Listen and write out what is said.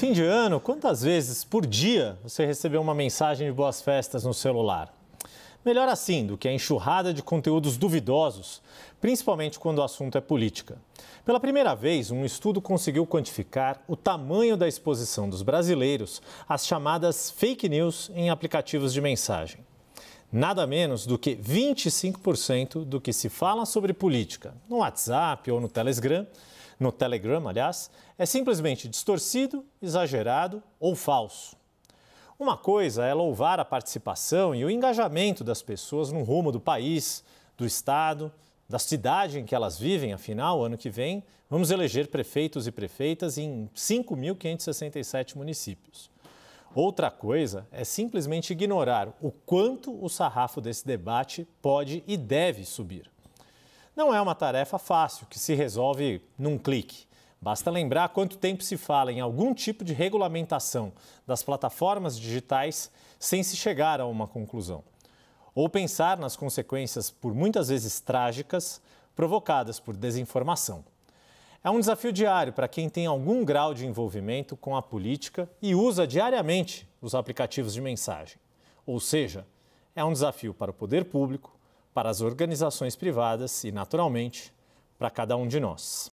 Fim de ano, quantas vezes por dia você recebeu uma mensagem de boas festas no celular? Melhor assim do que a enxurrada de conteúdos duvidosos, principalmente quando o assunto é política. Pela primeira vez, um estudo conseguiu quantificar o tamanho da exposição dos brasileiros às chamadas fake news em aplicativos de mensagem. Nada menos do que 25% do que se fala sobre política no WhatsApp ou no Telegram no Telegram, aliás, é simplesmente distorcido, exagerado ou falso. Uma coisa é louvar a participação e o engajamento das pessoas no rumo do país, do estado, da cidade em que elas vivem, afinal, ano que vem, vamos eleger prefeitos e prefeitas em 5.567 municípios. Outra coisa é simplesmente ignorar o quanto o sarrafo desse debate pode e deve subir não é uma tarefa fácil que se resolve num clique. Basta lembrar quanto tempo se fala em algum tipo de regulamentação das plataformas digitais sem se chegar a uma conclusão. Ou pensar nas consequências, por muitas vezes trágicas, provocadas por desinformação. É um desafio diário para quem tem algum grau de envolvimento com a política e usa diariamente os aplicativos de mensagem. Ou seja, é um desafio para o poder público, para as organizações privadas e, naturalmente, para cada um de nós.